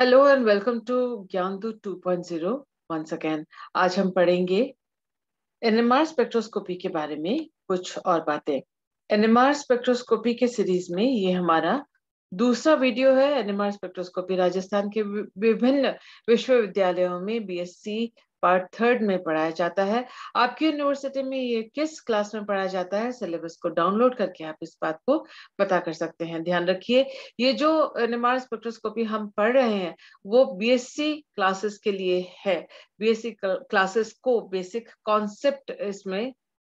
hello and welcome to point zero one second आज हम पढ़ेंगे एनएमआर स्पेक्ट्रोस्कोपी के बारे में कुछ और बातें एनएमआर स्पेक्ट्रोस्कोपी के सीरीज में ये हमारा दूसरा वीडियो है एनएमआर स्पेक्ट्रोस्कोपी राजस्थान के विभिन्न विश्वविद्यालयों में बीएससी पार्ट थर्ड में पढ़ाया जाता है आपकी यूनिवर्सिटी में ये किस क्लास में पढ़ाया जाता है सिलेबस को डाउनलोड करके आप इस बात को पता कर सकते हैं ध्यान रखिए ये जो निमार स्पेक्ट्रोस्कोपी हम पढ़ रहे हैं वो बीएससी क्लासेस के लिए है बीएससी क्लासेस को बेसिक कॉन्सेप्ट इसमें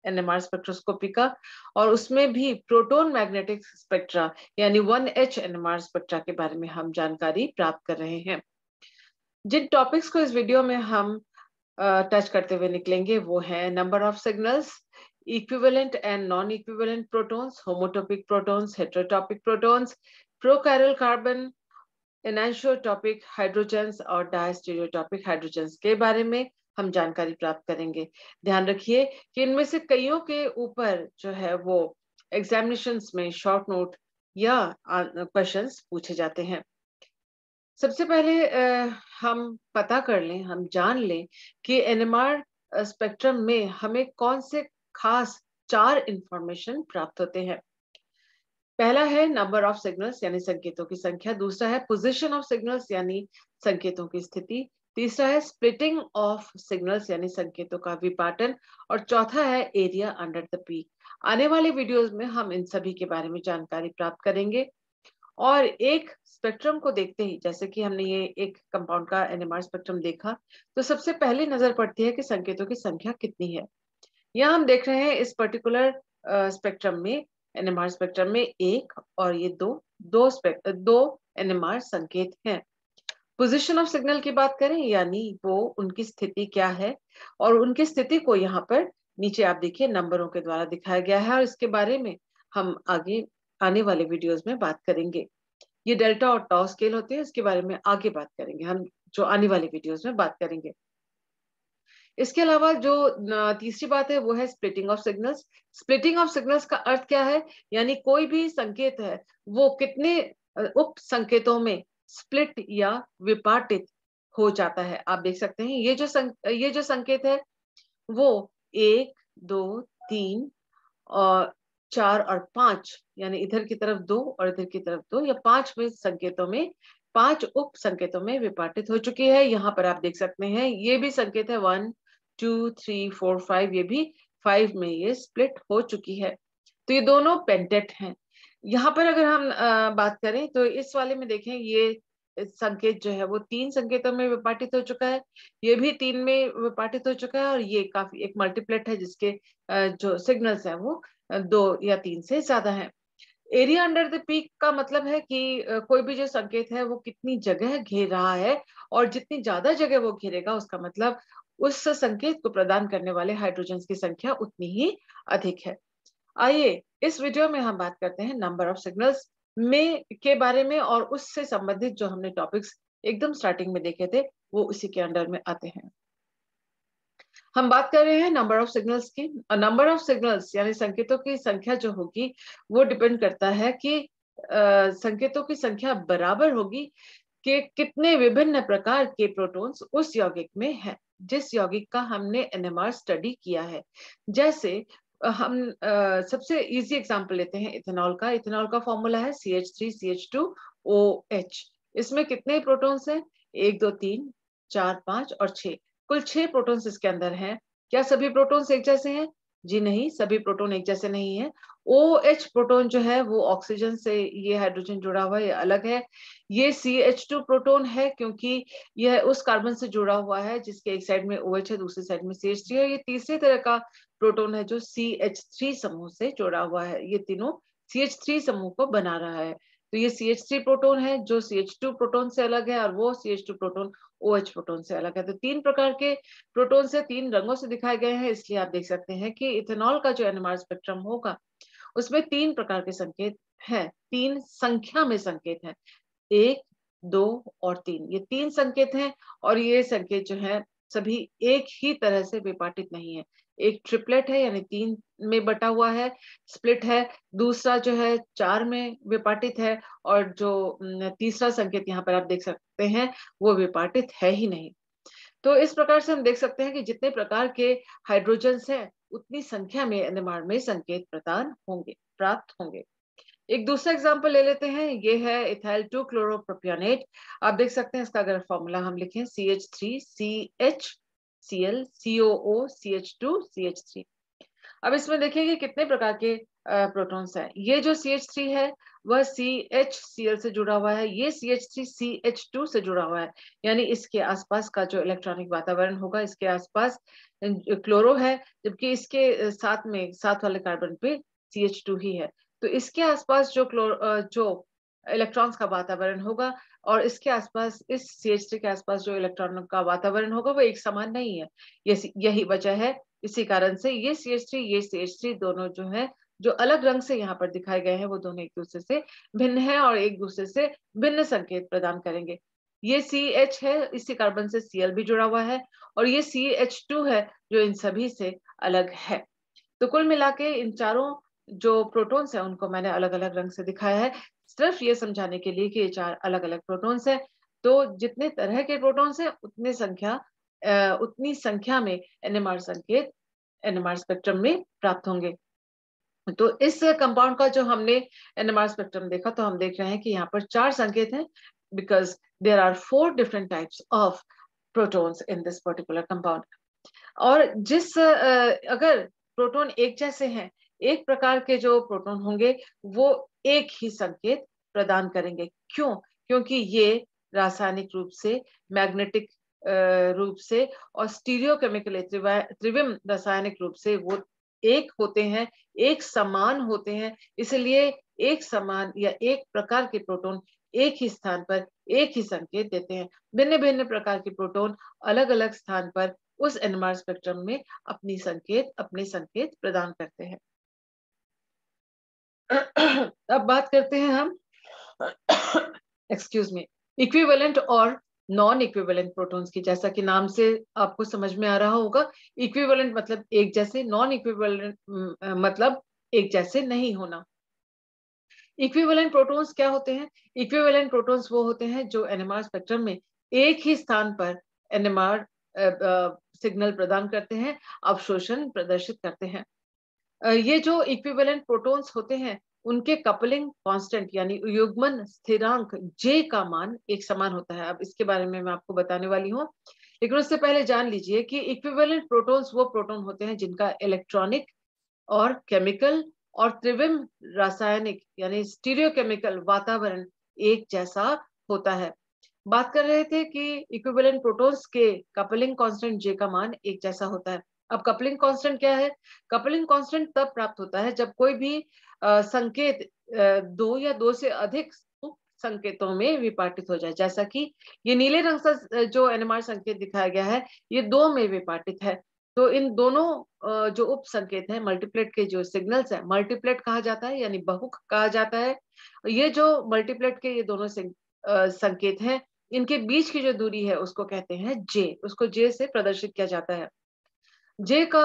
एनएमआर स्पेक्ट्रोस्कोपी का और उसमें भी प्रोटोन मैग्नेटिक स्पेक्ट्रा यानी वन एच एनएमआर स्पेक्ट्रा के बारे में हम जानकारी प्राप्त कर रहे हैं जिन टॉपिक्स को इस वीडियो में हम टच करते हुए निकलेंगे वो है number of signals equivalent and non equivalent protons homotopic protons heterotopic protons prochiral carbon enantiotopic hydrogens और डायस्टेरियोटॉपिक हाइड्रोजन्स के बारे में हम जानकारी प्राप्त करेंगे ध्यान रखिए कि इनमें से कईयों के ऊपर जो है वो एग्जामिनेशन में शॉर्ट नोट या क्वेश्चन पूछे जाते हैं सबसे पहले हम पता कर लें हम जान लें कि एनएमआर स्पेक्ट्रम में हमें कौन से खास चार इंफॉर्मेशन प्राप्त होते हैं पहला है नंबर ऑफ सिग्नल्स यानी संकेतों की संख्या दूसरा है पोजीशन ऑफ सिग्नल्स यानी संकेतों की स्थिति तीसरा है स्प्लिटिंग ऑफ सिग्नल्स यानी संकेतों का विपाटन और चौथा है एरिया अंडर द पीक आने वाले वीडियोस में हम इन सभी के बारे में जानकारी प्राप्त करेंगे और एक स्पेक्ट्रम को देखते ही जैसे कि हमने ये एक कंपाउंड का एनएमआर स्पेक्ट्रम देखा तो सबसे पहले नजर पड़ती है कि संकेतों की संख्या कितनी है यहाँ हम देख रहे हैं इस पर्टिकुलर स्पेक्ट्रम में एनएमआर स्पेक्ट्रम में एक और ये दो दो दो एनएमआर संकेत हैं पोजीशन ऑफ सिग्नल की बात करें यानी वो उनकी स्थिति क्या है और उनकी स्थिति को यहाँ पर नीचे आप देखिए नंबरों के द्वारा दिखाया गया है और इसके बारे में हम आगे आने वाले वीडियोस में बात करेंगे ये डेल्टा और टॉ स्केल होते हैं इसके बारे में आगे बात करेंगे हम जो आने वाले वीडियोस में बात करेंगे इसके अलावा जो तीसरी बात है वो है splitting of signals splitting of signals का अर्थ क्या है यानी कोई भी संकेत है वो कितने उप संकेतों में स्प्लिट या विपाटित हो जाता है आप देख सकते हैं ये जो सं, ये जो संकेत है वो एक दो तीन और चार और पांच यानी इधर की तरफ दो और इधर की तरफ दो या पांच में संकेतों में पांच उप संकेतों में विपाटित हो चुकी है यहाँ पर आप देख सकते हैं ये भी संकेत है one two three four five ये भी फाइव में ये स्प्लिट हो चुकी है तो ये दोनों पेंटेट हैं यहाँ पर अगर हम आ, बात करें तो इस वाले में देखें ये संकेत जो है वो तीन संकेतों में विपाटित हो चुका है ये भी तीन में विपाटित हो चुका है और ये काफी एक मल्टीप्लेट है जिसके जो सिग्नल्स हैं वो दो या तीन से ज्यादा हैं एरिया अंडर द पीक का मतलब है कि कोई भी जो संकेत है वो कितनी जगह घेर रहा है और जितनी ज्यादा जगह वो घेरेगा उसका मतलब उस संकेत को प्रदान करने वाले हाइड्रोजन की संख्या उतनी ही अधिक है आइए इस वीडियो में हम बात करते हैं नंबर ऑफ सिग्नल्स में के बारे में और उससे संबंधित जो हमने टॉपिक्स एकदम स्टार्टिंग में देखे थे वो उसी के अंडर में आते हैं हम बात कर रहे हैं नंबर ऑफ सिग्नल्स की नंबर ऑफ सिग्नल्स यानी संकेतों की संख्या जो होगी वो डिपेंड करता है कि आ, संकेतों की संख्या बराबर होगी कि कितने विभिन्न प्रकार के प्रोटॉन्स उस यौगिक में हैं जिस यौगिक का हमने एनएमआर स्टडी किया है जैसे हम आ, सबसे इजी एग्जांपल लेते हैं इथेनॉल का इथेनॉल का फॉर्मूला है C H three C H two O H इसमें कितने प्रोटॉन्स हैं एक दो तीन चार पांच और छह कुल छह प्रोटॉन्स इसके अंदर हैं क्या सभी प्रोटॉन्स एक जैसे हैं जी नहीं सभी प्रोटॉन एक जैसे नहीं है ओ एच प्रोटोन जो है वो ऑक्सीजन से ये हाइड्रोजन जुड़ा हुआ है अलग है ये सी एच टू प्रोटोन है क्योंकि यह उस कार्बन से जुड़ा हुआ है जिसके एक साइड में ओ OH एच है दूसरी साइड में सी एच थ्री है ये तीसरे तरह का प्रोटोन है जो सी एच थ्री समूह से जोड़ा हुआ है ये तीनों सी एच थ्री समूह को बना रहा है तो ये सी एच थ्री प्रोटोन है जो सी एच टू प्रोटोन से अलग है और वो C H two proton O H proton से अलग है तो तीन प्रकार के प्रोटोन से तीन रंगों से दिखाए गए हैं इसलिए आप देख सकते हैं कि इथेनॉल का जो एनमार स्पेक्ट्रम होगा उसमें तीन प्रकार के संकेत हैं तीन संख्या में संकेत है एक दो और तीन ये तीन संकेत हैं और ये संकेत जो है सभी एक ही तरह से विपाटित नहीं है एक ट्रिपलेट है यानी तीन में बटा हुआ है स्प्लिट है दूसरा जो है चार में विपाटित है और जो तीसरा संकेत यहाँ पर आप देख सकते हैं वो विपाटित है ही नहीं तो इस प्रकार से हम देख सकते हैं कि जितने प्रकार के हाइड्रोजन हैं उतनी संख्या में निर्माण में संकेत प्रदान होंगे प्राप्त होंगे एक दूसरा एग्जाम्पल ले लेते हैं ये है इथाइल टू क्लोरोप्रोपियोनेट आप देख सकते हैं इसका अगर फॉर्मूला हम लिखें C H three C H C L C O C H two C H three अब इसमें देखिए कितने प्रकार के प्रोटॉन्स हैं ये जो सी एच थ्री है वह सी एच सी एल से जुड़ा हुआ है ये C H three C H two से जुड़ा हुआ है यानी इसके आसपास का जो इलेक्ट्रॉनिक वातावरण होगा इसके आसपास क्लोरो है जबकि इसके साथ में साथ वाले कार्बन पे सी एच टू ही है तो इसके आसपास जो क्लोर जो इलेक्ट्रॉन्स का वातावरण होगा और इसके आसपास इस सी के आसपास जो इलेक्ट्रॉन का वातावरण होगा वो एक समान नहीं है यही वजह है इसी कारण से ये सी एच ये सी दोनों जो है जो अलग रंग से यहाँ पर दिखाए गए हैं वो दोनों एक दूसरे से भिन्न है और एक दूसरे से भिन्न संकेत प्रदान करेंगे ये सी एच है इसी कार्बन से सी एल भी जुड़ा हुआ है और ये सी एच टू है जो इन सभी से अलग है तो कुल मिला के इन चारों जो प्रोटोन्स है उनको मैंने अलग अलग रंग से दिखाया है सिर्फ ये समझाने के लिए कि ये चार अलग अलग प्रोटॉन्स हैं तो जितने तरह के प्रोटॉन्स हैं उतने संख्या उतनी संख्या में एनएमआर संकेत एनएमआर स्पेक्ट्रम में प्राप्त होंगे तो इस कंपाउंड का जो हमने एनएमआर स्पेक्ट्रम देखा तो हम देख रहे हैं कि यहाँ पर चार संकेत हैं because there are four different types of protons in this particular compound और जिस अगर प्रोटॉन एक जैसे हैं एक प्रकार के जो प्रोटॉन होंगे वो एक ही संकेत प्रदान करेंगे क्यों क्योंकि ये रासायनिक रूप से मैग्नेटिक रूप से और स्टीरियोकेमिकली त्रिविम रासायनिक रूप से वो एक होते हैं एक समान होते हैं इसलिए एक समान या एक प्रकार के प्रोटोन एक ही स्थान पर एक ही संकेत देते हैं भिन्न भिन्न प्रकार के प्रोटोन अलग अलग स्थान पर उस एनमार स्पेक्ट्रम में अपनी संकेत अपने संकेत प्रदान करते हैं अब बात करते हैं हम एक्सक्यूज मी इक्विवेलेंट और नॉन इक्विवेलेंट प्रोटॉन्स की जैसा कि नाम से आपको समझ में आ रहा होगा इक्विवेलेंट मतलब एक जैसे नॉन इक्विवेलेंट मतलब एक जैसे नहीं होना इक्विवेलेंट प्रोटॉन्स क्या होते हैं इक्विवेलेंट प्रोटॉन्स वो होते हैं जो एनएमआर स्पेक्ट्रम में एक ही स्थान पर एनएमआर सिग्नल प्रदान करते हैं अवशोषण प्रदर्शित करते हैं ये जो इक्विवेलेंट प्रोटॉन्स होते हैं उनके कपलिंग कांस्टेंट यानी युग्मन स्थिरांक जे का मान एक समान होता है अब इसके बारे में मैं आपको बताने वाली हूँ लेकिन उससे पहले जान लीजिए कि इक्विवेलेंट प्रोटॉन्स वो प्रोटॉन होते हैं जिनका इलेक्ट्रॉनिक और केमिकल और त्रिविम रासायनिक यानी स्टीरियोकेमिकल वातावरण एक जैसा होता है बात कर रहे थे कि इक्विवेलेंट प्रोटॉन्स के कपलिंग कांस्टेंट जे का मान एक जैसा होता है अब कपलिंग कांस्टेंट क्या है कपलिंग कांस्टेंट तब प्राप्त होता है जब कोई भी आ, संकेत आ, दो या दो से अधिक संकेतों में विपाटित हो जाए जैसा कि ये नीले रंग से जो एनएमआर संकेत दिखाया गया है ये दो में विपाटित है तो इन दोनों जो उप संकेत है मल्टीप्लेट के जो सिग्नल्स है मल्टीप्लेट कहा जाता है यानी बहुक कहा जाता है ये जो मल्टीप्लेट के ये दोनों संकेत हैं इनके बीच की जो दूरी है उसको कहते हैं जे उसको जे से प्रदर्शित किया जाता है जे का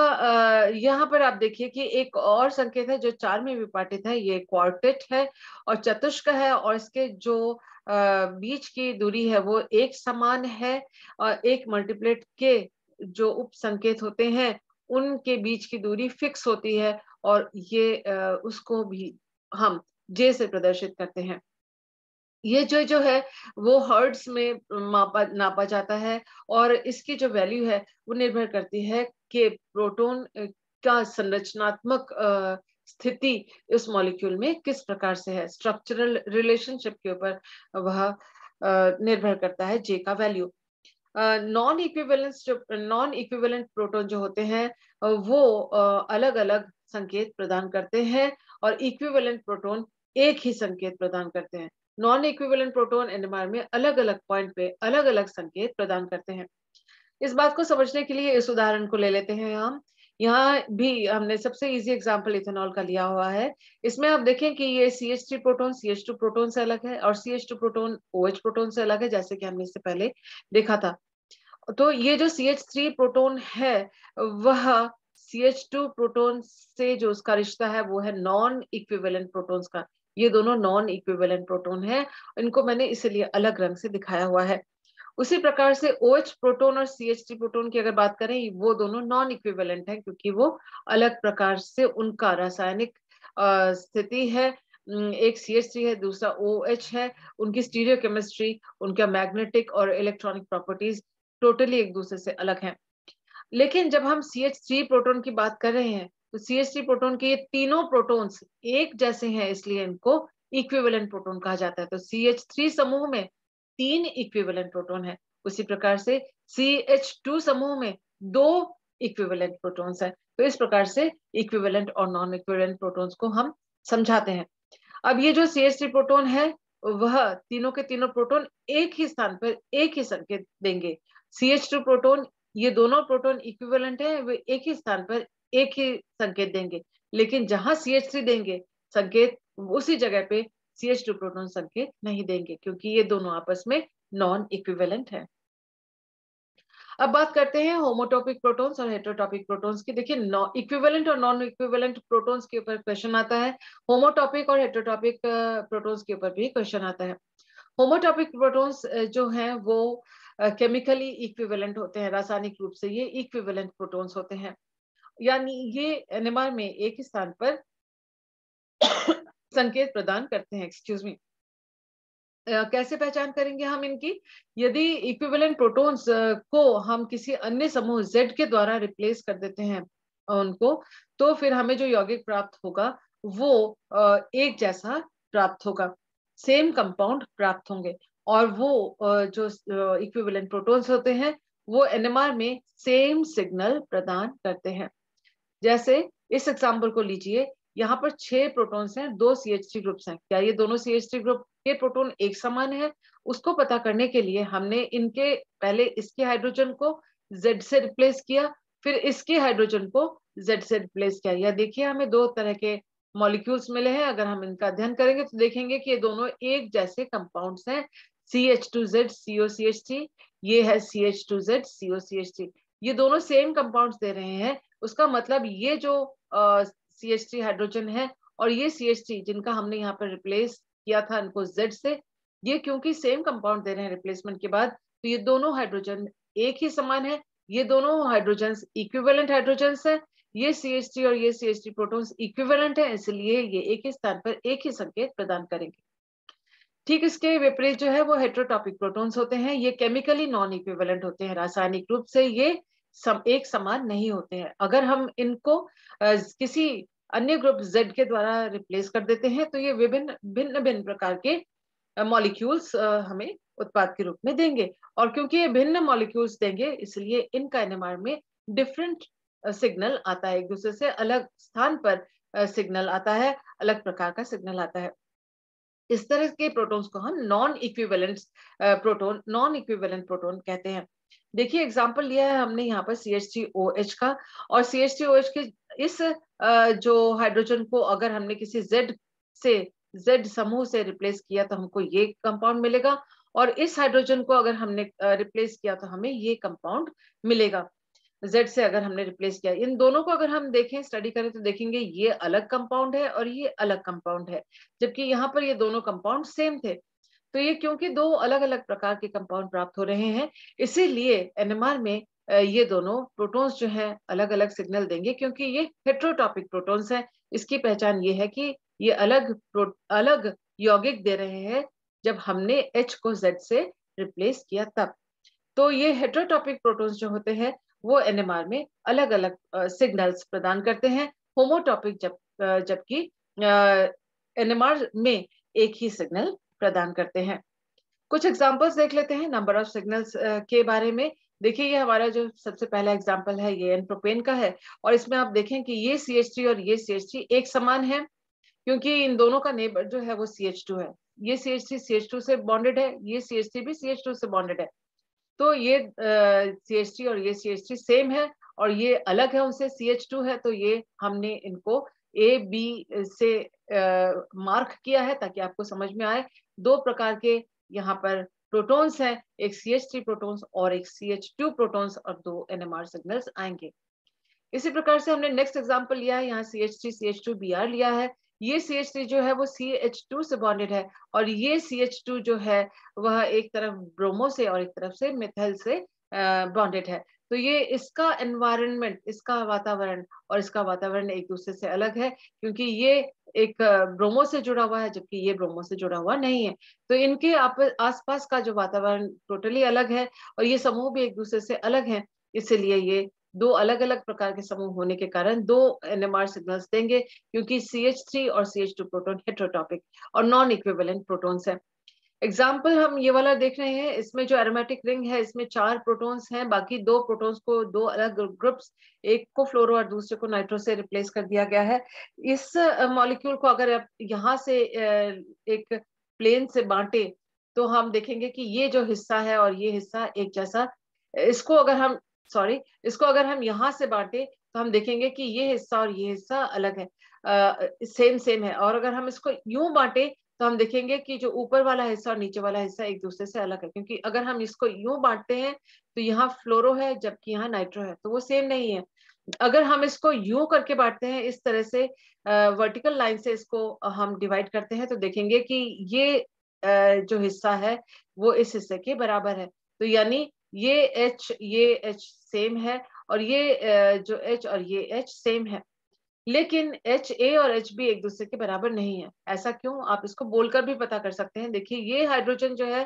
यहाँ पर आप देखिए कि एक और संकेत है जो चार में विपाटित है ये क्वार्टेट है और चतुष्क है और इसके जो बीच की दूरी है वो एक समान है और एक मल्टीप्लेट के जो उप संकेत होते हैं उनके बीच की दूरी फिक्स होती है और ये उसको भी हम जे से प्रदर्शित करते हैं ये जो जो है वो हर्ड्स में मापा नापा जाता है और इसकी जो वैल्यू है वो निर्भर करती है कि प्रोटोन का संरचनात्मक स्थिति इस मॉलिक्यूल में किस प्रकार से है स्ट्रक्चरल रिलेशनशिप के ऊपर वह निर्भर करता है जे का वैल्यू नॉन इक्विवेलेंस जो नॉन इक्विवेलेंट प्रोटोन जो होते हैं वो अलग अलग संकेत प्रदान करते हैं और इक्विवेलेंट प्रोटोन एक ही संकेत प्रदान करते हैं नॉन इक्विवेलेंट प्रोटोन एनएमआर में अलग अलग पॉइंट पे अलग अलग संकेत प्रदान करते हैं इस बात को समझने के लिए इस उदाहरण को ले लेते हैं हम यहाँ भी हमने सबसे इजी एग्जांपल इथेनॉल का लिया हुआ है इसमें आप देखें कि ये C H three proton C H two proton से अलग है और C H two proton O H proton से अलग है जैसे कि हमने इससे पहले देखा था तो ये जो सी एच थ्री प्रोटोन है वह सी एच टू प्रोटोन से जो उसका रिश्ता है वो है नॉन इक्विवेलेंट प्रोटोन का ये दोनों नॉन इक्विवेलेंट प्रोटोन है इनको मैंने इसलिए अलग रंग से दिखाया हुआ है उसी प्रकार से ओ OH प्रोटोन और सी एच टी प्रोटोन की अगर बात करें वो दोनों नॉन इक्विवेलेंट हैं क्योंकि वो अलग प्रकार से उनका रासायनिक स्थिति है एक सी एच है दूसरा ओ OH एच है उनकी स्टीरियो केमिस्ट्री उनका मैग्नेटिक और इलेक्ट्रॉनिक प्रॉपर्टीज टोटली एक दूसरे से अलग है लेकिन जब हम सी एच थ्री प्रोटोन की बात कर रहे हैं तो सी एच थ्री प्रोटोन के ये तीनों प्रोटोन्स एक जैसे हैं इसलिए इनको इक्विवेलेंट प्रोटोन कहा जाता है तो सी एच थ्री समूह में तीन इक्विवेलेंट प्रोटोन है उसी प्रकार से सी एच टू समूह में दो इक्विवेलेंट प्रोटॉन्स है तो इस प्रकार से इक्विवेलेंट और नॉन इक्विवेलेंट प्रोटॉन्स को हम समझाते हैं अब ये जो सी एच थ्री प्रोटोन है वह तीनों के तीनों प्रोटोन एक ही स्थान पर एक ही संकेत देंगे सी एच टू प्रोटोन ये दोनों प्रोटोन इक्विवेलेंट है वे एक ही स्थान पर एक ही संकेत देंगे लेकिन जहां सी एच थ्री देंगे संकेत उसी जगह पे सी एच टू प्रोटोन संकेत नहीं देंगे क्योंकि ये दोनों आपस में नॉन इक्विवेलेंट है अब बात करते हैं होमोटॉपिक प्रोटॉन्स और हेट्रोटॉपिक प्रोटॉन्स की देखिए नॉन इक्विवेलेंट और नॉन इक्विवेलेंट प्रोटॉन्स के ऊपर क्वेश्चन आता है होमोटॉपिक और हेट्रोटॉपिक प्रोटॉन्स के ऊपर भी क्वेश्चन आता है होमोटॉपिक प्रोटॉन्स जो हैं वो केमिकली इक्विवेलेंट होते हैं रासायनिक रूप से ये इक्विवेलेंट प्रोटॉन्स होते हैं यानी ये एनएमआर में एक स्थान पर संकेत प्रदान करते हैं एक्सक्यूज मी कैसे पहचान करेंगे हम इनकी यदि इक्विवेलेंट प्रोटॉन्स को हम किसी अन्य समूह Z के द्वारा रिप्लेस कर देते हैं उनको तो फिर हमें जो यौगिक प्राप्त होगा वो एक जैसा प्राप्त होगा सेम कंपाउंड प्राप्त होंगे और वो जो इक्विवेलेंट प्रोटॉन्स होते हैं वो एनएमआर में सेम सिग्नल प्रदान करते हैं जैसे इस एग्जाम्पल को लीजिए यहाँ पर छह प्रोटोन हैं दो सी एच थ्री ग्रुप्स हैं क्या ये दोनों सी एच थ्री ग्रुप के प्रोटोन एक समान है उसको पता करने के लिए हमने इनके पहले इसके हाइड्रोजन को जेड से रिप्लेस किया फिर इसके हाइड्रोजन को जेड से रिप्लेस किया या देखिए हमें दो तरह के मॉलिक्यूल्स मिले हैं अगर हम इनका अध्ययन करेंगे तो देखेंगे कि ये दोनों एक जैसे कंपाउंड्स हैं C H two Z C O C H T ये है C H two Z C O C H T ये दोनों सेम कंपाउंड्स दे रहे हैं उसका मतलब ये जो सी एच थ्री हाइड्रोजन है और ये सी एच थ्री जिनका हमने यहाँ पर रिप्लेस किया था इनको जेड से ये क्योंकि सेम कंपाउंड दे रहे हैं रिप्लेसमेंट के बाद तो ये दोनों हाइड्रोजन एक ही समान है ये दोनों हाइड्रोजन इक्विवेलेंट हाइड्रोजन है ये सी एच थ्री और ये C H three protons equivalent है इसलिए ये एक ही स्थान पर एक ही संकेत प्रदान करेंगे ठीक इसके विपरीत जो है वो हेट्रोटॉपिक प्रोटोन्स होते हैं ये केमिकली नॉन इक्विवेलेंट होते हैं रासायनिक रूप से ये सम एक समान नहीं होते हैं अगर हम इनको किसी अन्य ग्रुप जेड के द्वारा रिप्लेस कर देते हैं तो ये विभिन्न भिन्न भिन्न प्रकार के मॉलिक्यूल्स हमें उत्पाद के रूप में देंगे और क्योंकि ये भिन्न मॉलिक्यूल्स देंगे इसलिए इनका एनएमआर में डिफरेंट सिग्नल आता है एक दूसरे से अलग स्थान पर सिग्नल आता है अलग प्रकार का सिग्नल आता है इस तरह के प्रोटॉन्स को हम non equivalent proton non equivalent proton कहते हैं देखिए एग्जाम्पल लिया है हमने यहाँ पर C H T O H का और C H T O H के इस जो हाइड्रोजन को अगर हमने किसी जेड से जेड समूह से रिप्लेस किया तो हमको ये कंपाउंड मिलेगा और इस हाइड्रोजन को अगर हमने रिप्लेस किया तो हमें ये कंपाउंड मिलेगा जेड से अगर हमने रिप्लेस किया इन दोनों को अगर हम देखें स्टडी करें तो देखेंगे ये अलग कंपाउंड है और ये अलग कंपाउंड है जबकि यहाँ पर ये दोनों कंपाउंड सेम थे तो ये क्योंकि दो अलग अलग प्रकार के कंपाउंड प्राप्त हो रहे हैं इसीलिए एनएमआर में ये दोनों प्रोटॉन्स जो हैं अलग अलग सिग्नल देंगे क्योंकि ये हेट्रोटॉपिक प्रोटॉन्स हैं इसकी पहचान ये है कि ये अलग अलग यौगिक दे रहे हैं जब हमने H को Z से रिप्लेस किया तब तो ये हेट्रोटॉपिक प्रोटॉन्स जो होते हैं वो एनएमआर में अलग अलग सिग्नल्स प्रदान करते हैं होमोटॉपिक जब जबकि एनएमआर में एक ही सिग्नल प्रदान करते हैं कुछ एग्जाम्पल्स देख लेते हैं नंबर ऑफ सिग्नल्स के बारे में देखिए ये हमारा जो सबसे पहला एग्जाम्पल है ये प्रोपेन का है और इसमें आप देखें कि ये सी एच थ्री और ये सी एच थ्री एक समान है क्योंकि इन दोनों का नेबर जो है वो सी एच टू है ये C H three C H two से बॉन्डेड है ये सी एच थ्री भी सी एच टू से बॉन्डेड है तो ये सी एच थ्री और ये सी एच थ्री सेम है और ये अलग है उनसे सी एच टू है तो ये हमने इनको ए बी से मार्क किया है ताकि आपको समझ में आए दो प्रकार के यहाँ पर प्रोटॉन्स हैं एक सी एच थ्री प्रोटोन्स और एक सी एच टू प्रोटोन्स और दो एन एम आर सिग्नल आएंगे इसी प्रकार से हमने नेक्स्ट एग्जाम्पल लिया है यहाँ C H three C H two B R लिया है ये सी एच थ्री जो है वो सी एच टू से बॉन्डेड है और ये सी एच टू जो है वह एक तरफ ब्रोमो से और एक तरफ से मिथल से बॉन्डेड है तो ये इसका एनवायरनमेंट इसका वातावरण और इसका वातावरण एक दूसरे से अलग है क्योंकि ये एक ब्रोमो से जुड़ा हुआ है जबकि ये ब्रोमो से जुड़ा हुआ नहीं है तो इनके आप आस का जो वातावरण टोटली अलग है और ये समूह भी एक दूसरे से अलग है इसलिए ये दो अलग अलग प्रकार के समूह होने के कारण दो एनएमआर सिग्नल्स देंगे क्योंकि सी एच थ्री और C H two proton heterotopic और नॉन इक्विवेलेंट प्रोटोन्स हैं एग्जाम्पल हम ये वाला देख रहे हैं इसमें जो एरोमेटिक रिंग है इसमें चार प्रोटोन्स हैं बाकी दो प्रोटोन्स को दो अलग ग्रुप्स एक को फ्लोरो और दूसरे को नाइट्रो से रिप्लेस कर दिया गया है इस मॉलिक्यूल को अगर आप यहाँ से एक प्लेन से बांटे तो हम देखेंगे कि ये जो हिस्सा है और ये हिस्सा एक जैसा इसको अगर हम सॉरी इसको अगर हम यहाँ से बांटे तो हम देखेंगे कि ये हिस्सा और ये हिस्सा अलग है सेम सेम है और अगर हम इसको यूं बांटे तो हम देखेंगे कि जो ऊपर वाला हिस्सा और नीचे वाला हिस्सा एक दूसरे से अलग है क्योंकि अगर हम इसको यूं बांटते हैं तो यहाँ फ्लोरो है जबकि यहाँ नाइट्रो है तो वो सेम नहीं है अगर हम इसको यू करके बांटते हैं इस तरह से वर्टिकल लाइन से इसको हम डिवाइड करते हैं तो देखेंगे कि ये जो हिस्सा है वो इस हिस्से के बराबर है तो यानी ये एच ये एच सेम है और ये जो एच और ये एच सेम है लेकिन एच ए और एच बी एक दूसरे के बराबर नहीं है ऐसा क्यों आप इसको बोलकर भी पता कर सकते हैं देखिए ये हाइड्रोजन जो है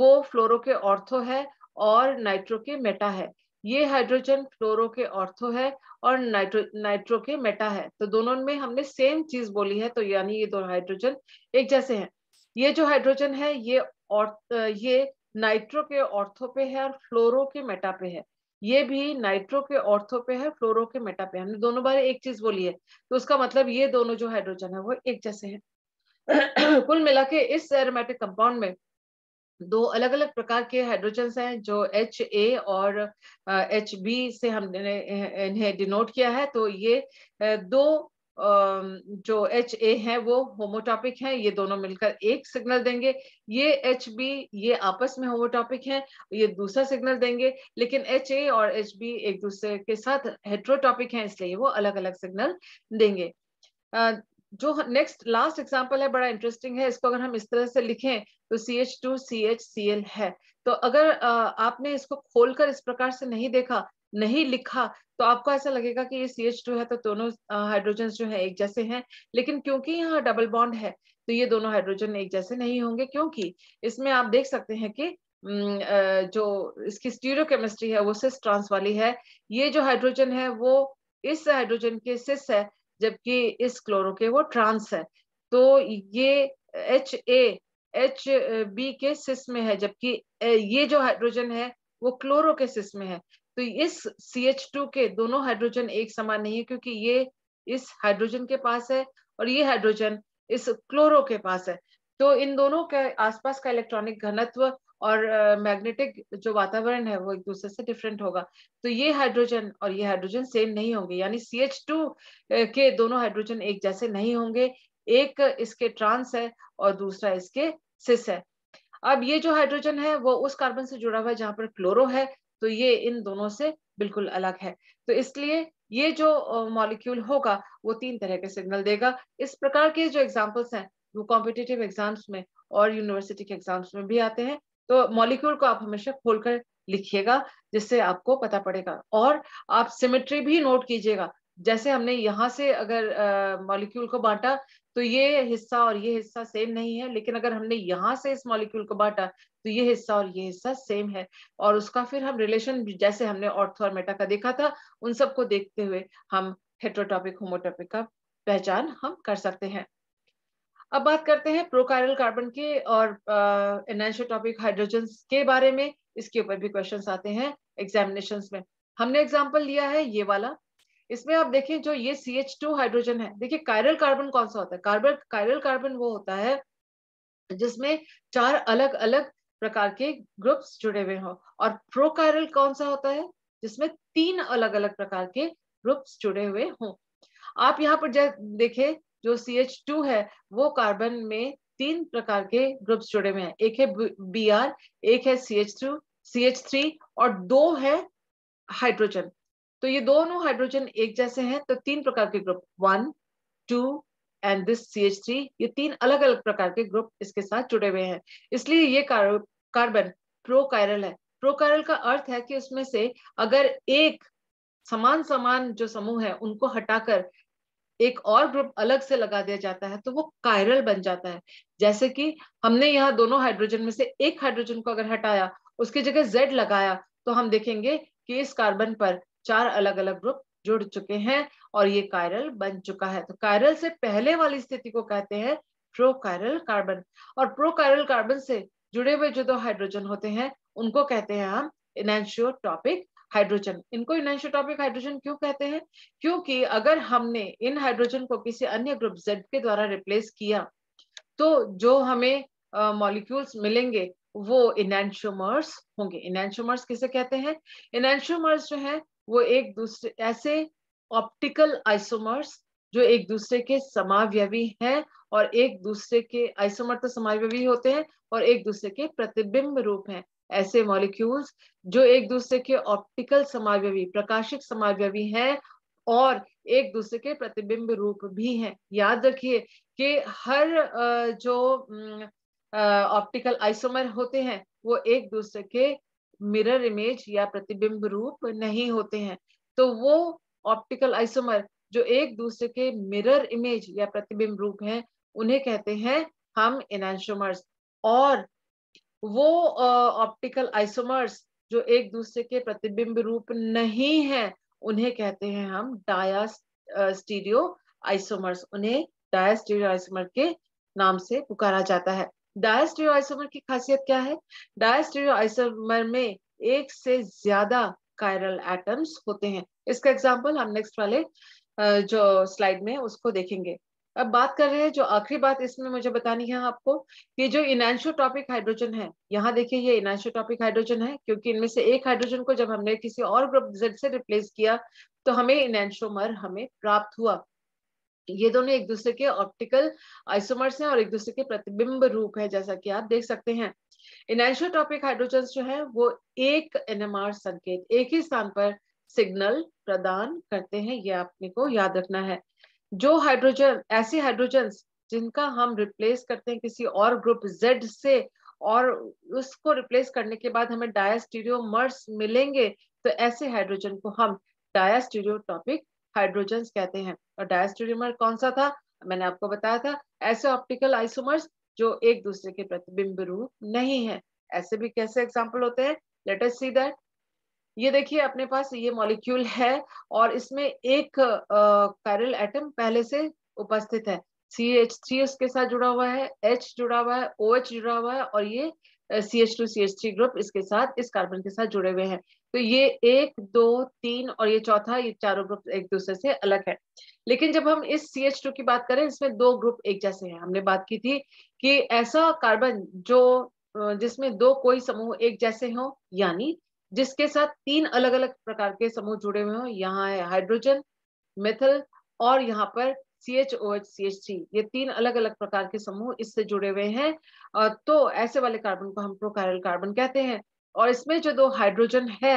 वो फ्लोरो के ऑर्थो है और नाइट्रो के मेटा है ये हाइड्रोजन फ्लोरो के ऑर्थो है और नाइट्रो नाइट्रो के मेटा है तो दोनों में हमने सेम चीज बोली है तो यानी ये दो हाइड्रोजन एक जैसे हैं ये जो हाइड्रोजन है ये और ये नाइट्रो के ऑर्थो पे है और फ्लोरो के मेटा पे है ये भी नाइट्रो के ऑर्थो पे है फ्लोरो के मेटा पे हमने दोनों बार एक चीज बोली है तो उसका मतलब ये दोनों जो हाइड्रोजन है वो एक जैसे हैं कुल मिला के इस एरोमेटिक कंपाउंड में दो अलग अलग प्रकार के हाइड्रोजन हैं जो एच ए और एच बी से हमने इन्हें डिनोट किया है तो ये दो जो एच ए है वो होमोटॉपिक है ये दोनों मिलकर एक सिग्नल देंगे ये एच बी ये आपस में होमोटॉपिक है ये दूसरा सिग्नल देंगे लेकिन एच ए और एच बी एक दूसरे के साथ हेट्रोटॉपिक है इसलिए वो अलग अलग सिग्नल देंगे जो नेक्स्ट लास्ट एग्जाम्पल है बड़ा इंटरेस्टिंग है इसको अगर हम इस तरह से लिखें तो C H two C H C L है तो अगर आपने इसको खोलकर इस प्रकार से नहीं देखा नहीं लिखा तो आपको ऐसा लगेगा कि ये सी एच टू है तो दोनों हाइड्रोजन जो है एक जैसे हैं लेकिन क्योंकि यहाँ डबल बॉन्ड है तो ये दोनों हाइड्रोजन एक जैसे नहीं होंगे क्योंकि इसमें आप देख सकते हैं कि जो इसकी स्टीरियोकेमिस्ट्री है वो सिस ट्रांस वाली है ये जो हाइड्रोजन है वो इस हाइड्रोजन के सिस है जबकि इस क्लोरो के वो ट्रांस है तो ये एच ए एच बी के सिस में है जबकि ये जो हाइड्रोजन है वो क्लोरो के सिस में है तो इस सी एच टू के दोनों हाइड्रोजन एक समान नहीं है क्योंकि ये इस हाइड्रोजन के पास है और ये हाइड्रोजन इस क्लोरो के पास है तो इन दोनों के आसपास का इलेक्ट्रॉनिक घनत्व और मैग्नेटिक uh, जो वातावरण है वो एक दूसरे से डिफरेंट होगा तो ये हाइड्रोजन और ये हाइड्रोजन सेम नहीं होंगे यानी सी एच टू के दोनों हाइड्रोजन एक जैसे नहीं होंगे एक इसके ट्रांस है और दूसरा इसके सिस है अब ये जो हाइड्रोजन है वो उस कार्बन से जुड़ा हुआ है जहां पर क्लोरो है तो ये इन दोनों से बिल्कुल अलग है तो इसलिए ये जो मॉलिक्यूल होगा वो तीन तरह के सिग्नल देगा इस प्रकार के जो एग्जाम्पल्स हैं वो कॉम्पिटेटिव एग्जाम्स में और यूनिवर्सिटी के एग्जाम्स में भी आते हैं तो मॉलिक्यूल को आप हमेशा खोलकर लिखिएगा जिससे आपको पता पड़ेगा और आप सिमेट्री भी नोट कीजिएगा जैसे हमने यहाँ से अगर मॉलिक्यूल को बांटा तो ये हिस्सा और ये हिस्सा सेम नहीं है लेकिन अगर हमने यहाँ से इस मॉलिक्यूल को बांटा तो ये हिस्सा और ये हिस्सा सेम है और उसका फिर हम रिलेशन जैसे हमने ऑर्थो और मेटा का देखा था उन सबको देखते हुए हम हेट्रोटॉपिक होमोटॉपिक का पहचान हम कर सकते हैं अब बात करते हैं प्रोकारल कार्बन के और एनेंशोटॉपिक हाइड्रोजन के बारे में इसके ऊपर भी क्वेश्चन आते हैं एग्जामिनेशन में हमने एग्जाम्पल लिया है ये वाला इसमें आप देखें जो ये सी एच टू हाइड्रोजन है देखिए कायरल कार्बन कौन सा होता है कार्बन कायरल कार्बन वो होता है जिसमें चार अलग अलग प्रकार के ग्रुप्स जुड़े हुए हों और प्रोकायरल कौन सा होता है जिसमें तीन अलग अलग प्रकार के ग्रुप्स जुड़े हुए हों आप यहाँ पर देखें जो सी एच टू है वो कार्बन में तीन प्रकार के ग्रुप्स जुड़े हुए हैं एक है बी आर एक है C H two C H three और दो है हाइड्रोजन तो ये दोनों हाइड्रोजन एक जैसे हैं तो तीन प्रकार के group one two and this C H three ये तीन अलग अलग प्रकार के ग्रुप इसके साथ जुड़े हुए हैं इसलिए ये कार्बन प्रोकायरल है प्रोकायरल का अर्थ है कि उसमें से अगर एक समान समान जो समूह है उनको हटाकर एक और ग्रुप अलग से लगा दिया जाता है तो वो कायरल बन जाता है जैसे कि हमने यहाँ दोनों हाइड्रोजन में से एक हाइड्रोजन को अगर हटाया उसकी जगह जेड लगाया तो हम देखेंगे कि इस कार्बन पर चार अलग अलग ग्रुप जुड़ चुके हैं और ये कायरल बन चुका है तो कायरल से पहले वाली स्थिति को कहते हैं प्रोकायरल कार्बन और प्रोकायरल कार्बन से जुड़े हुए जो दो हाइड्रोजन होते हैं उनको कहते हैं हम इनेंशियोटॉपिक हाइड्रोजन इनको इनैंशियोटॉपिक हाइड्रोजन क्यों कहते हैं क्योंकि अगर हमने इन हाइड्रोजन को किसी अन्य ग्रुप जेड के द्वारा रिप्लेस किया तो जो हमें मॉलिक्यूल्स uh, मिलेंगे वो इनेंशियोमर्स होंगे इनेंशियोमर्स किसे कहते हैं इनेंशियोमर्स जो है वो एक दूसरे ऐसे ऑप्टिकल आइसोमर्स जो एक दूसरे के समावयवी हैं और एक दूसरे के आइसोमर तो समावयवी होते हैं और एक दूसरे के प्रतिबिंब रूप हैं ऐसे मॉलिक्यूल्स जो एक दूसरे के ऑप्टिकल समावयवी प्रकाशिक समावयवी हैं और एक दूसरे के प्रतिबिंब रूप भी हैं याद रखिए कि हर जो ऑप्टिकल आइसोमर होते हैं वो एक दूसरे के मिरर इमेज या प्रतिबिंब रूप नहीं होते हैं तो वो ऑप्टिकल आइसोमर जो एक दूसरे के मिरर इमेज या प्रतिबिंब रूप हैं उन्हें कहते हैं हम एनांशोमर्स और वो ऑप्टिकल uh, आइसोमर्स जो एक दूसरे के प्रतिबिंब रूप नहीं है उन्हें कहते हैं हम डाया स्टीरियो आइसोमर्स उन्हें डायास्टीरियो आइसोमर के नाम से पुकारा जाता है डायस्ट्रियो आइसोमर की खासियत क्या है डायस्ट्रियो आइसोमर में एक से ज्यादा कायरल एटम्स होते हैं इसका एग्जाम्पल हम नेक्स्ट वाले जो स्लाइड में उसको देखेंगे अब बात कर रहे हैं जो आखिरी बात इसमें मुझे बतानी है आपको कि जो इनैंशोटॉपिक हाइड्रोजन है यहाँ देखिए ये इनैंशोटॉपिक हाइड्रोजन है क्योंकि इनमें से एक हाइड्रोजन को जब हमने किसी और ग्रुप जेड से रिप्लेस किया तो हमें इनेंशोमर हमें प्राप्त हुआ ये दोनों एक दूसरे के ऑप्टिकल आइसोमर्स हैं और एक दूसरे के प्रतिबिंब रूप है जैसा कि आप देख सकते हैं इनाइसोटॉपिक हाइड्रोजन जो है वो एक एनएमआर संकेत एक ही स्थान पर सिग्नल प्रदान करते हैं ये आपने को याद रखना है जो हाइड्रोजन ऐसे हाइड्रोजन जिनका हम रिप्लेस करते हैं किसी और ग्रुप जेड से और उसको रिप्लेस करने के बाद हमें डायस्टीरियोमर्स मिलेंगे तो ऐसे हाइड्रोजन को हम डायस्टीरियोटॉपिक हाइड्रोजन कहते हैं और डायस्टोरिमर कौन सा था मैंने आपको बताया था ऐसे ऑप्टिकल आइसोमर्स जो एक दूसरे के प्रतिबिंब रूप नहीं है ऐसे भी कैसे एग्जाम्पल होते हैं लेट अस सी दैट ये देखिए अपने पास ये मॉलिक्यूल है और इसमें एक कैरल एटम पहले से उपस्थित है सी एच थ्री उसके साथ जुड़ा हुआ है एच जुड़ा हुआ है ओ OH एच जुड़ा हुआ है और ये C H two C H three group इसके साथ इस कार्बन के साथ जुड़े हुए हैं तो ये एक दो तीन और ये चौथा ये चारों ग्रुप एक दूसरे से अलग है लेकिन जब हम इस सी एच टू की बात करें इसमें दो ग्रुप एक जैसे हैं हमने बात की थी कि ऐसा कार्बन जो जिसमें दो कोई समूह एक जैसे हो यानी जिसके साथ तीन अलग अलग प्रकार के समूह जुड़े हुए हों यहाँ है हाइड्रोजन मिथल और यहाँ पर C H O H C H three ये तीन अलग अलग प्रकार के समूह इससे जुड़े हुए हैं तो ऐसे वाले कार्बन को हम प्रोकारल कार्बन कहते हैं और इसमें जो दो हाइड्रोजन है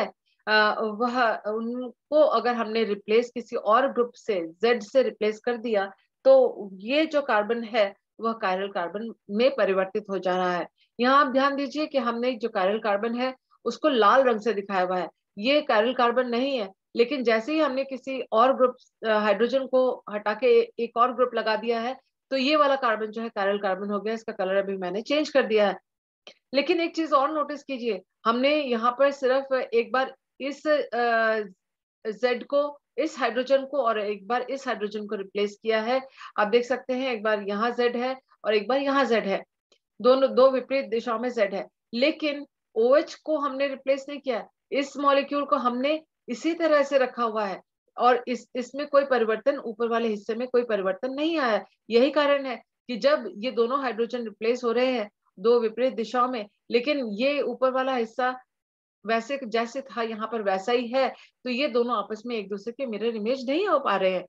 वह उनको अगर हमने रिप्लेस किसी और ग्रुप से जेड से रिप्लेस कर दिया तो ये जो कार्बन है वह कायरल कार्बन में परिवर्तित हो जा रहा है यहाँ आप ध्यान दीजिए कि हमने जो कायरल कार्बन है उसको लाल रंग से दिखाया हुआ है ये कायरल कार्बन नहीं है लेकिन जैसे ही हमने किसी और ग्रुप हाइड्रोजन को हटा के एक और ग्रुप लगा दिया है तो ये वाला कार्बन जो है कैरल कार्बन हो गया इसका कलर अभी मैंने चेंज कर दिया है लेकिन एक चीज और नोटिस कीजिए हमने यहाँ पर सिर्फ एक बार इस जेड को इस हाइड्रोजन को और एक बार इस हाइड्रोजन को रिप्लेस किया है आप देख सकते हैं एक बार यहाँ जेड है और एक बार यहाँ जेड है दोनों दो विपरीत दिशाओं में जेड है लेकिन ओ OH को हमने रिप्लेस नहीं किया इस मॉलिक्यूल को हमने इसी तरह से रखा हुआ है और इस इसमें कोई परिवर्तन ऊपर वाले हिस्से में कोई परिवर्तन नहीं आया यही कारण है कि जब ये दोनों हाइड्रोजन रिप्लेस हो रहे हैं दो विपरीत दिशाओं में लेकिन ये ऊपर वाला हिस्सा वैसे जैसे था यहाँ पर वैसा ही है तो ये दोनों आपस में एक दूसरे के मिरर इमेज नहीं हो पा रहे हैं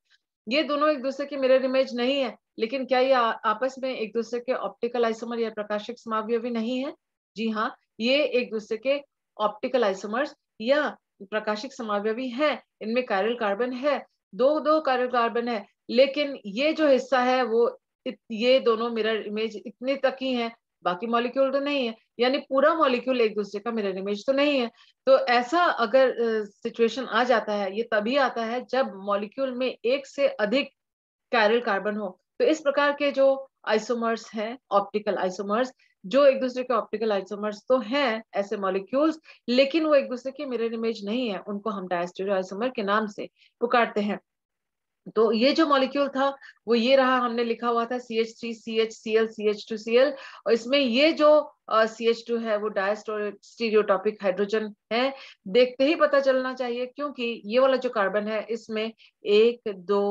ये दोनों एक दूसरे के मिरर इमेज नहीं है लेकिन क्या ये आपस में एक दूसरे के ऑप्टिकल आइसोमर या प्रकाशिक समावय भी नहीं है जी हाँ ये एक दूसरे के ऑप्टिकल आइसोमर्स या प्रकाशिक समावयवी हैं इनमें कायरल कार्बन है दो दो कायरल कार्बन है लेकिन ये जो हिस्सा है वो ये दोनों मिरर इमेज इतने तक ही है बाकी मॉलिक्यूल तो नहीं है यानी पूरा मॉलिक्यूल एक दूसरे का मिरर इमेज तो नहीं है तो ऐसा अगर सिचुएशन आ जाता है ये तभी आता है जब मॉलिक्यूल में एक से अधिक कैरल कार्बन हो तो इस प्रकार के जो आइसोमर्स हैं ऑप्टिकल आइसोमर्स जो एक दूसरे के ऑप्टिकल आइसोमर्स तो हैं ऐसे मॉलिक्यूल्स लेकिन वो एक दूसरे के मिरर इमेज नहीं है उनको हम डायस्टेरियो आइसोमर के नाम से पुकारते हैं तो ये जो मॉलिक्यूल था वो ये रहा हमने लिखा हुआ था C H three C H C L C H two C L और इसमें ये जो सी एच टू है वो डायस्टीरियोटॉपिक हाइड्रोजन है देखते ही पता चलना चाहिए क्योंकि ये वाला जो कार्बन है इसमें एक दो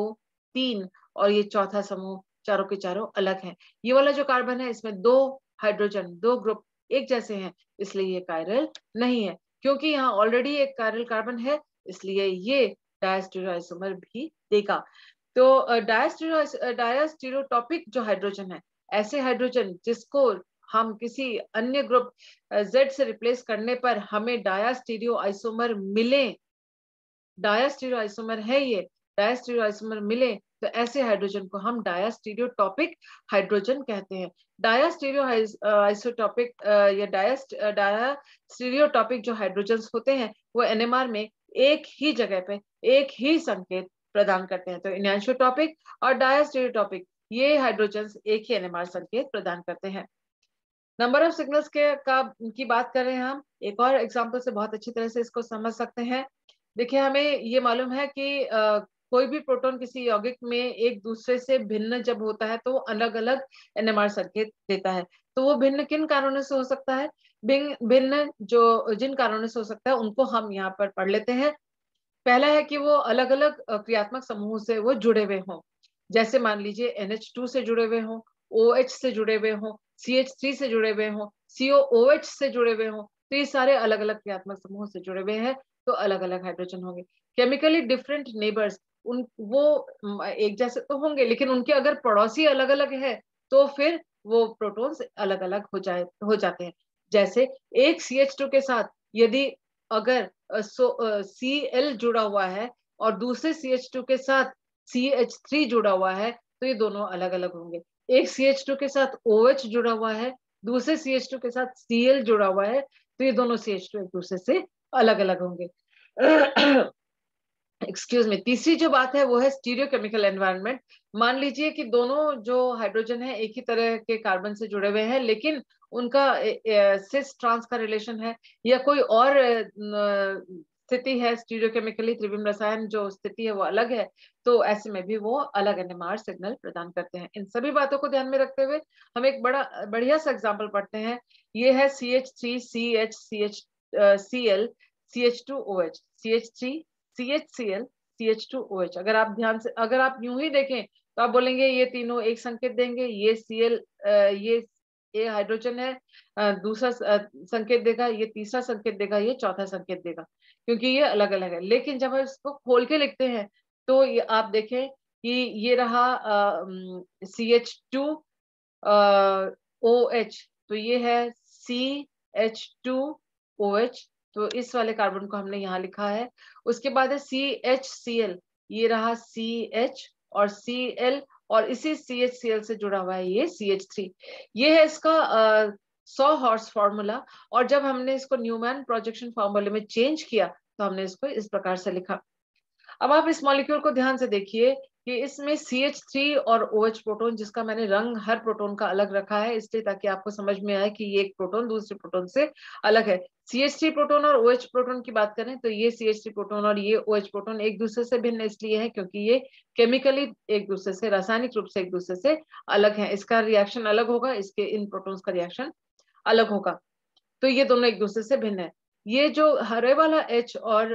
तीन और ये चौथा समूह चारों के चारों अलग है ये वाला जो कार्बन है इसमें दो हाइड्रोजन दो ग्रुप एक जैसे हैं इसलिए ये कायरल नहीं है क्योंकि यहाँ ऑलरेडी एक कायरल कार्बन है इसलिए ये डायस्टीरोमर भी देगा तो डायस्टेरोटॉपिक जो हाइड्रोजन है ऐसे हाइड्रोजन जिसको हम किसी अन्य ग्रुप जेड से रिप्लेस करने पर हमें डायास्टीरियो आइसोमर मिले डायास्टीरियो आइसोमर है ये डायास्टीरियो आइसोमर मिले तो ऐसे हाइड्रोजन को हम डायास्टीरियोटॉपिक हाइड्रोजन कहते हैं डायास्टीरियो आइसोटॉपिक uh, uh, या डायस्ट डायास्टीरियोटॉपिक uh, जो हाइड्रोजन होते हैं वो एनएमआर में एक ही जगह पे एक ही संकेत प्रदान करते हैं तो इनशोटॉपिक और डायास्टीरियोटॉपिक ये हाइड्रोजन एक ही एनएमआर संकेत प्रदान करते हैं नंबर ऑफ सिग्नल्स के का की बात कर रहे हैं हम एक और एग्जांपल से बहुत अच्छी तरह से इसको समझ सकते हैं देखिए हमें ये मालूम है कि कोई भी प्रोटॉन किसी यौगिक में एक दूसरे से भिन्न जब होता है तो अलग अलग एनएमआर संकेत देता है तो वो भिन्न किन कारणों से हो सकता है भिन्न जो जिन कारणों से हो सकता है उनको हम यहाँ पर पढ़ लेते हैं पहला है कि वो अलग अलग क्रियात्मक समूह से वो जुड़े हुए हों जैसे मान लीजिए टू से जुड़े हुए हों एच से जुड़े हुए हों थ्री से जुड़े हुए हों एच से जुड़े हुए हों तो ये सारे अलग अलग क्रियात्मक समूह से जुड़े हुए हैं तो अलग अलग हाइड्रोजन होंगे केमिकली डिफरेंट नेबर्स उन वो एक जैसे तो होंगे लेकिन उनके अगर पड़ोसी अलग अलग है तो फिर वो प्रोटॉन्स अलग अलग हो जाए हो जाते हैं जैसे एक सी एच टू के साथ यदि अगर सी एल जुड़ा हुआ है और दूसरे सी एच टू के साथ सी एच थ्री जुड़ा हुआ है तो ये दोनों अलग अलग होंगे एक सी एच टू के साथ ओ OH एच जुड़ा हुआ है दूसरे सी एच टू के साथ सी एल जुड़ा हुआ है तो ये दोनों सी एच टू एक दूसरे से अलग अलग होंगे एक्सक्यूज में तीसरी जो बात है वो है स्टीरियोकेमिकल एनवायरनमेंट मान लीजिए कि दोनों जो हाइड्रोजन है एक ही तरह के कार्बन से जुड़े हुए हैं लेकिन उनका सिस ट्रांस का रिलेशन है या कोई और स्थिति है स्टीरियोकेमिकली त्रिविम रसायन जो स्थिति है वो अलग है तो ऐसे में भी वो अलग एनएमआर सिग्नल प्रदान करते हैं इन सभी बातों को ध्यान में रखते हुए हम एक बड़ा बढ़िया सा एग्जाम्पल पढ़ते हैं ये है C H three C H C H C L C H two O H C H three C H C L C H two O H अगर आप ध्यान से अगर आप यूं ही देखें तो आप बोलेंगे ये तीनों एक संकेत देंगे ये सी एल ये ये हाइड्रोजन है दूसरा संकेत देगा ये तीसरा संकेत देगा ये चौथा संकेत देगा क्योंकि ये अलग अलग है लेकिन जब हम इसको खोल के लिखते हैं तो ये आप देखें कि ये रहा C H two O H तो ये है C H two O H तो इस वाले कार्बन को हमने यहाँ लिखा है उसके बाद है सी एच सी एल ये रहा सी एच और सी एल और इसी सी एच सी एल से जुड़ा हुआ है ये सी एच थ्री ये है इसका सौ हॉर्स फॉर्मूला और जब हमने इसको न्यूमैन प्रोजेक्शन फॉर्मूले में चेंज किया तो हमने इसको इस प्रकार से लिखा अब आप इस मॉलिक्यूल को ध्यान से देखिए कि इसमें सी एच थ्री और ओ एच प्रोटोन जिसका मैंने रंग हर प्रोटोन का अलग रखा है इसलिए ताकि आपको समझ में आए कि ये एक प्रोटोन दूसरे प्रोटोन से अलग है सी एच थ्री प्रोटोन और ओ एच प्रोटोन की बात करें तो ये सी एच थ्री प्रोटोन और ये ओ एच प्रोटोन एक दूसरे से भिन्न इसलिए है क्योंकि ये केमिकली एक दूसरे से रासायनिक रूप से एक दूसरे से अलग है इसका रिएक्शन अलग होगा इसके इन प्रोटोन का रिएक्शन अलग होगा तो ये दोनों एक दूसरे से भिन्न है ये जो हरे वाला एच और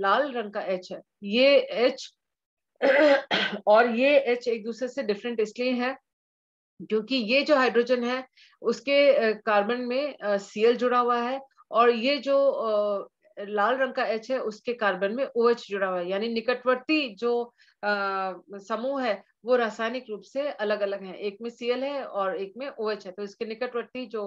लाल रंग का एच है ये एच और ये एच एक दूसरे से डिफरेंट इसलिए है क्योंकि ये जो हाइड्रोजन है उसके कार्बन में सीएल जुड़ा हुआ है और ये जो लाल रंग का एच है उसके कार्बन में ओ OH एच जुड़ा हुआ है यानी निकटवर्ती जो समूह है वो रासायनिक रूप से अलग अलग है एक में सीएल है और एक में ओ OH है तो इसके निकटवर्ती जो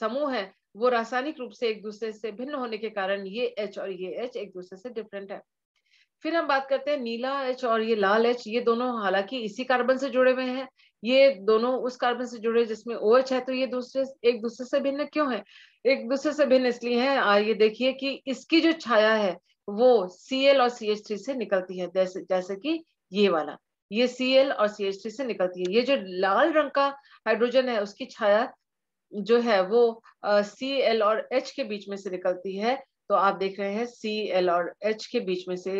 समूह है वो रासायनिक रूप से एक दूसरे से भिन्न होने के कारण ये एच और ये एच एक दूसरे से डिफरेंट है फिर हम बात करते हैं नीला एच और ये लाल एच ये दोनों हालांकि इसी कार्बन से जुड़े हुए हैं ये दोनों उस कार्बन से जुड़े जिसमें ओ एच है तो ये दूसरे एक दूसरे से भिन्न क्यों है एक दूसरे से भिन्न इसलिए है ये देखिए कि इसकी जो छाया है वो सी एल और सी एच थ्री से निकलती है जैसे जैसे कि ये वाला ये सी एल और सी एच थ्री से निकलती है ये जो लाल रंग का हाइड्रोजन है उसकी छाया जो है वो सी एल और एच के बीच में से निकलती है तो आप देख रहे हैं सी एल और एच के बीच में से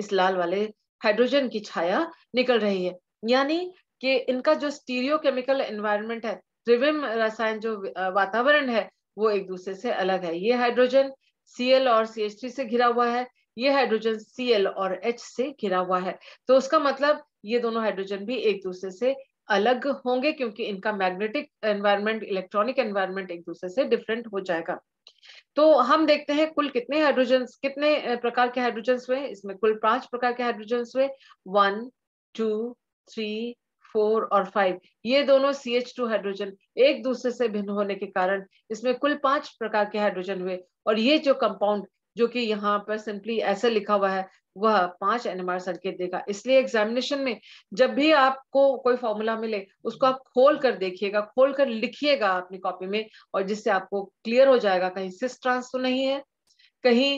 इस लाल वाले हाइड्रोजन की छाया निकल रही है यानी कि इनका जो स्टीरियोकेमिकल एनवायरनमेंट है त्रिविम रसायन जो वातावरण है वो एक दूसरे से अलग है ये हाइड्रोजन Cl और CH3 से घिरा हुआ है ये हाइड्रोजन Cl और H से घिरा हुआ है तो उसका मतलब ये दोनों हाइड्रोजन भी एक दूसरे से अलग होंगे क्योंकि इनका मैग्नेटिक एनवायरनमेंट इलेक्ट्रॉनिक एनवायरनमेंट एक दूसरे से डिफरेंट हो जाएगा तो हम देखते हैं कुल कितने हाइड्रोजन कितने प्रकार के हाइड्रोजन हुए इसमें कुल पांच प्रकार के हाइड्रोजन हुए वन टू थ्री फोर और फाइव ये दोनों सी एच टू हाइड्रोजन एक दूसरे से भिन्न होने के कारण इसमें कुल पांच प्रकार के हाइड्रोजन हुए और ये जो कंपाउंड जो कि यहाँ पर सिंपली ऐसे लिखा हुआ है वह पांच एनएमआर संकेत देगा इसलिए एग्जामिनेशन में जब भी आपको कोई फॉर्मूला मिले उसको आप खोल कर देखिएगा खोल कर लिखिएगा अपनी कॉपी में और जिससे आपको क्लियर हो जाएगा कहीं सिस ट्रांस तो नहीं है कहीं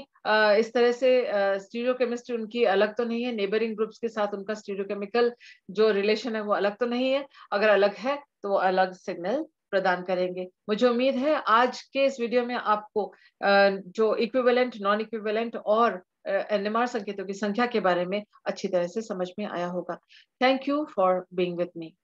इस तरह से स्टीरियो केमिस्ट्री उनकी अलग तो नहीं है नेबरिंग ग्रुप्स के साथ उनका स्टीरियो केमिकल जो रिलेशन है वो अलग तो नहीं है अगर अलग है तो वो अलग सिग्नल प्रदान करेंगे मुझे उम्मीद है आज के इस वीडियो में आपको जो इक्विवेलेंट नॉन इक्विवेलेंट और एनएमआर संकेतों की संख्या के बारे में अच्छी तरह से समझ में आया होगा thank you for being with me